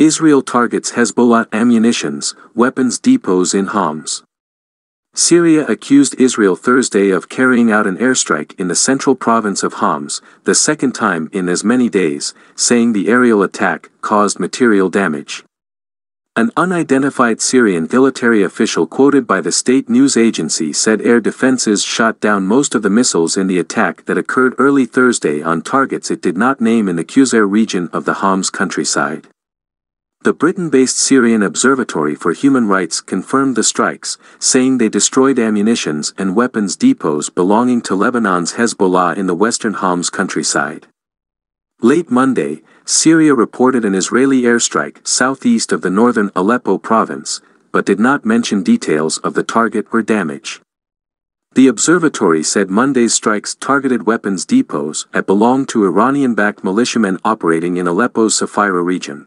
Israel targets Hezbollah ammunitions, weapons depots in Homs. Syria accused Israel Thursday of carrying out an airstrike in the central province of Homs, the second time in as many days, saying the aerial attack caused material damage. An unidentified Syrian military official quoted by the state news agency said air defenses shot down most of the missiles in the attack that occurred early Thursday on targets it did not name in the Qusair region of the Homs countryside. The Britain-based Syrian Observatory for Human Rights confirmed the strikes, saying they destroyed ammunitions and weapons depots belonging to Lebanon's Hezbollah in the western Homs countryside. Late Monday, Syria reported an Israeli airstrike southeast of the northern Aleppo province, but did not mention details of the target or damage. The observatory said Monday's strikes targeted weapons depots that belong to Iranian-backed militiamen operating in Aleppo's Safira region.